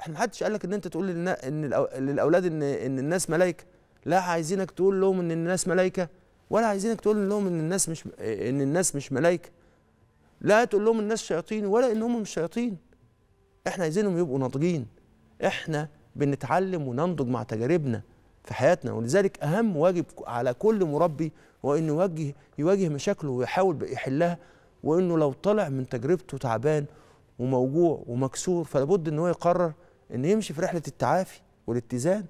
احنا محدش قال لك ان انت تقول ان للاولاد ان ان الناس ملائكه لا عايزينك تقول لهم ان الناس ملائكه ولا عايزينك تقول لهم ان الناس مش ان الناس مش ملائكه لا تقول لهم الناس شياطين ولا ان هم مش شياطين احنا عايزينهم يبقوا ناضجين احنا بنتعلم وننضج مع تجاربنا في حياتنا ولذلك اهم واجب على كل مربي هو انه يواجه يواجه مشاكله ويحاول يحلها وانه لو طلع من تجربته تعبان وموجوع ومكسور فلابد ان هو يقرر انه يمشي في رحله التعافي والاتزان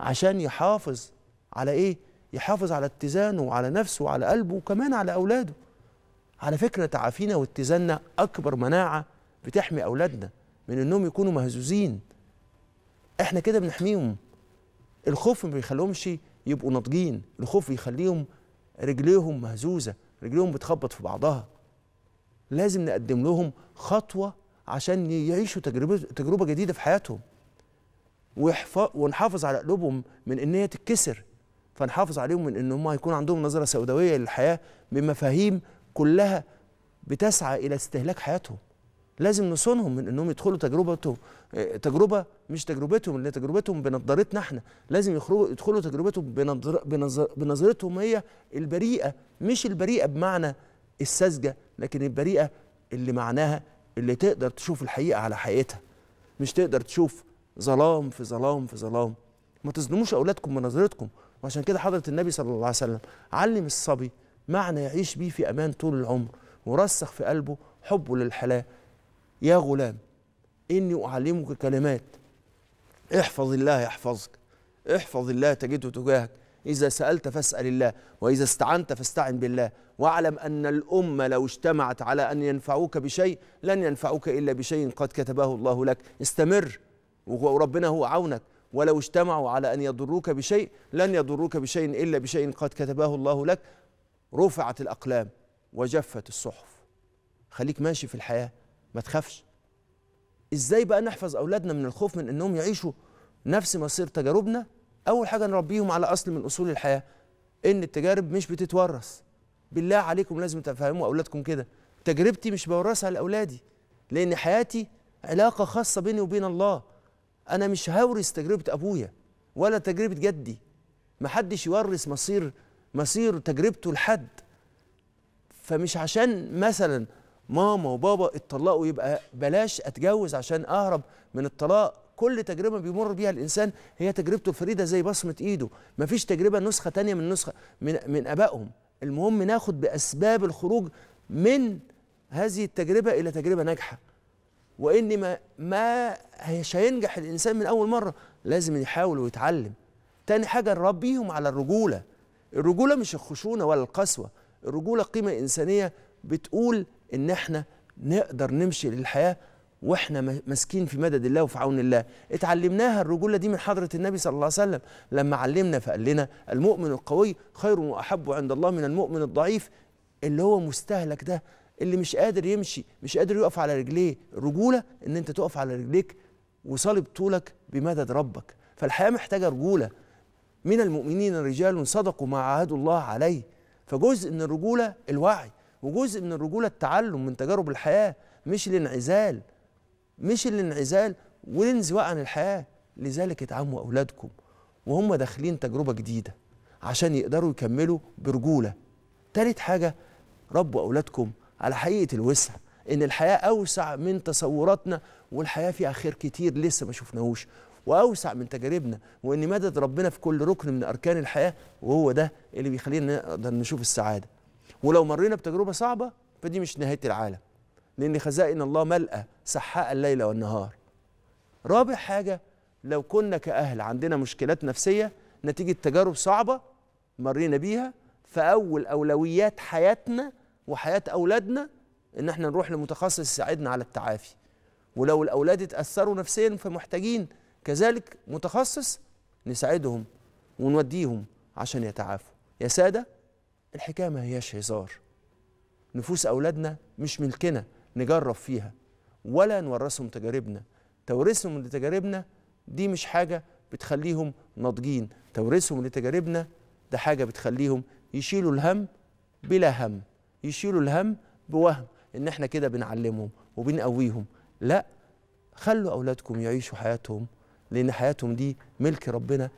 عشان يحافظ على ايه؟ يحافظ على اتزانه وعلى نفسه وعلى قلبه وكمان على اولاده. على فكره تعافينا واتزاننا اكبر مناعه بتحمي اولادنا من انهم يكونوا مهزوزين. احنا كده بنحميهم. الخوف ما بيخليهمش يبقوا ناضجين، الخوف بيخليهم رجليهم مهزوزه، رجليهم بتخبط في بعضها. لازم نقدم لهم خطوه عشان يعيشوا تجربه تجربه جديده في حياتهم ونحافظ على قلوبهم من ان هي تتكسر فنحافظ عليهم من ان هم هيكون عندهم نظره سوداويه للحياه بمفاهيم كلها بتسعى الى استهلاك حياتهم لازم نصونهم من انهم يدخلوا تجربتهم آه، تجربه مش تجربتهم اللي تجربتهم بنظارتنا احنا لازم يخرجوا يدخلوا تجربتهم بنظر بنظر بنظرتهم هي البريئه مش البريئه بمعنى الساذجه لكن البريئه اللي معناها اللي تقدر تشوف الحقيقة على حقيقتها مش تقدر تشوف ظلام في ظلام في ظلام ما تظلموش أولادكم بنظرتكم وعشان كده حضرة النبي صلى الله عليه وسلم علم الصبي معنى يعيش بيه في أمان طول العمر ورسخ في قلبه حبه للحلال يا غلام إني أعلمك كلمات احفظ الله يحفظك احفظ الله تجده تجاهك إذا سألت فاسأل الله وإذا استعنت فاستعن بالله واعلم أن الأمة لو اجتمعت على أن ينفعوك بشيء لن ينفعوك إلا بشيء قد كتبه الله لك استمر وربنا هو عونك ولو اجتمعوا على أن يضروك بشيء لن يضروك بشيء إلا بشيء قد كتبه الله لك رفعت الأقلام وجفت الصحف خليك ماشي في الحياة ما تخافش ازاي بقى نحفظ أولادنا من الخوف من أنهم يعيشوا نفس مصير تجاربنا اول حاجه نربيهم على اصل من اصول الحياه ان التجارب مش بتتورث بالله عليكم لازم تفهموا اولادكم كده تجربتي مش بورثها لاولادي لان حياتي علاقه خاصه بيني وبين الله انا مش هورث تجربه ابويا ولا تجربه جدي محدش يورث مصير مصير تجربته لحد فمش عشان مثلا ماما وبابا اتطلقوا يبقى بلاش اتجوز عشان اهرب من الطلاق كل تجربه بيمر بيها الانسان هي تجربته الفريده زي بصمه ايده مفيش تجربه نسخه تانية من نسخه من من ابائهم المهم ناخد باسباب الخروج من هذه التجربه الى تجربه ناجحه وان ما ما مش هينجح الانسان من اول مره لازم يحاول ويتعلم تاني حاجه نربيهم على الرجوله الرجوله مش الخشونه ولا القسوه الرجوله قيمه انسانيه بتقول ان احنا نقدر نمشي للحياه واحنا ماسكين في مدد الله وفي عون الله اتعلمناها الرجوله دي من حضره النبي صلى الله عليه وسلم لما علمنا فقال لنا المؤمن القوي خير واحب عند الله من المؤمن الضعيف اللي هو مستهلك ده اللي مش قادر يمشي مش قادر يقف على رجليه الرجوله ان انت تقف على رجليك وصلب طولك بمدد ربك فالحياه محتاجه رجوله من المؤمنين رجال صدقوا ما عاهدوا الله عليه فجزء من الرجوله الوعي وجزء من الرجوله التعلم من تجارب الحياه مش الانعزال مش الانعزال والانزواء عن الحياه لذلك ادعموا اولادكم وهم داخلين تجربه جديده عشان يقدروا يكملوا برجوله تالت حاجه ربوا اولادكم على حقيقه الوسع ان الحياه اوسع من تصوراتنا والحياه فيها خير كتير لسه ما شفناهوش واوسع من تجاربنا وان مدد ربنا في كل ركن من اركان الحياه وهو ده اللي بيخلينا نقدر نشوف السعاده ولو مرينا بتجربه صعبه فدي مش نهايه العالم لأن خزائن الله ملأة سحاء الليل والنهار رابع حاجة لو كنا كأهل عندنا مشكلات نفسية نتيجة تجارب صعبة مرينا بيها فأول أولويات حياتنا وحياة أولادنا إن احنا نروح لمتخصص يساعدنا على التعافي ولو الأولاد اتأثروا نفسيا فمحتاجين كذلك متخصص نساعدهم ونوديهم عشان يتعافوا يا سادة الحكاية ما هياش هزار نفوس أولادنا مش ملكنا نجرب فيها ولا نورثهم تجاربنا تورثهم لتجاربنا دي مش حاجة بتخليهم ناضجين تورثهم لتجاربنا ده حاجة بتخليهم يشيلوا الهم بلا هم يشيلوا الهم بوهم ان احنا كده بنعلمهم وبنقويهم لا خلوا اولادكم يعيشوا حياتهم لان حياتهم دي ملك ربنا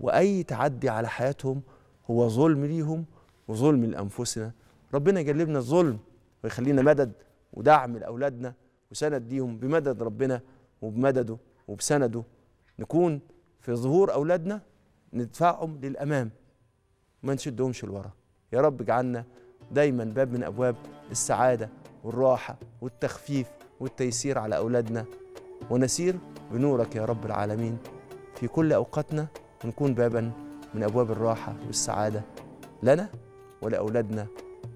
واي تعدي على حياتهم هو ظلم ليهم وظلم لانفسنا ربنا يجلبنا الظلم ويخلينا مدد ودعم لأولادنا وسند ليهم بمدد ربنا وبمدده وبسنده نكون في ظهور أولادنا ندفعهم للأمام ما نشدهمش لورا يا رب اجعلنا دايما باب من أبواب السعادة والراحة والتخفيف والتيسير على أولادنا ونسير بنورك يا رب العالمين في كل أوقاتنا ونكون بابا من أبواب الراحة والسعادة لنا ولأولادنا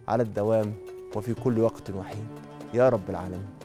على الدوام وفي كل وقت وحين يا رب العالمين